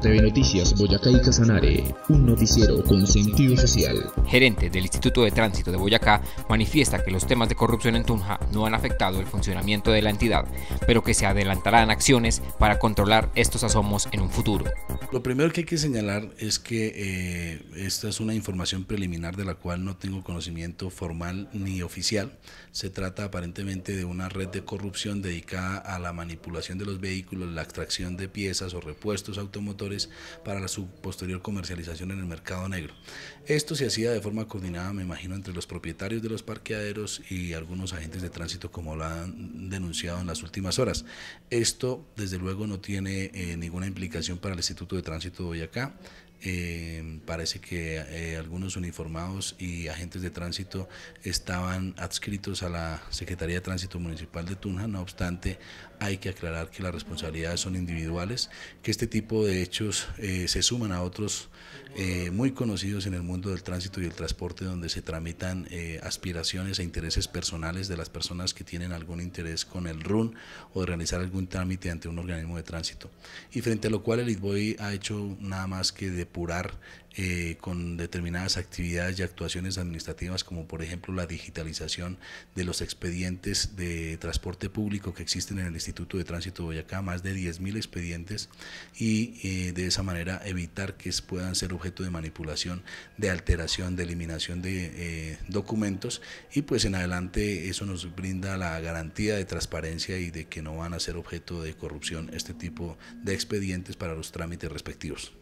TV Noticias Boyacá y Casanare, un noticiero con sentido social. Gerente del Instituto de Tránsito de Boyacá manifiesta que los temas de corrupción en Tunja no han afectado el funcionamiento de la entidad, pero que se adelantarán acciones para controlar estos asomos en un futuro. Lo primero que hay que señalar es que eh, esta es una información preliminar de la cual no tengo conocimiento formal ni oficial. Se trata aparentemente de una red de corrupción dedicada a la manipulación de los vehículos, la extracción de piezas o repuestos automotores para su posterior comercialización en el mercado negro. Esto se hacía de forma coordinada, me imagino, entre los propietarios de los parqueaderos y algunos agentes de tránsito, como lo han denunciado en las últimas horas. Esto, desde luego, no tiene eh, ninguna implicación para el Instituto de Tránsito de Boyacá. Em, parece que eh, algunos uniformados y agentes de tránsito estaban adscritos a la Secretaría de Tránsito Municipal de Tunja, no obstante hay que aclarar que las responsabilidades son individuales, que este tipo de hechos eh, se suman a otros eh, muy conocidos en el mundo del tránsito y el transporte donde se tramitan aspiraciones e intereses personales de las personas que tienen algún interés con el RUN o de realizar algún trámite ante un organismo de tránsito y frente a lo cual el ITBOI ha hecho nada más que de eh, con determinadas actividades y actuaciones administrativas, como por ejemplo la digitalización de los expedientes de transporte público que existen en el Instituto de Tránsito de Boyacá, más de 10.000 expedientes, y eh, de esa manera evitar que puedan ser objeto de manipulación, de alteración, de eliminación de eh, documentos, y pues en adelante eso nos brinda la garantía de transparencia y de que no van a ser objeto de corrupción este tipo de expedientes para los trámites respectivos.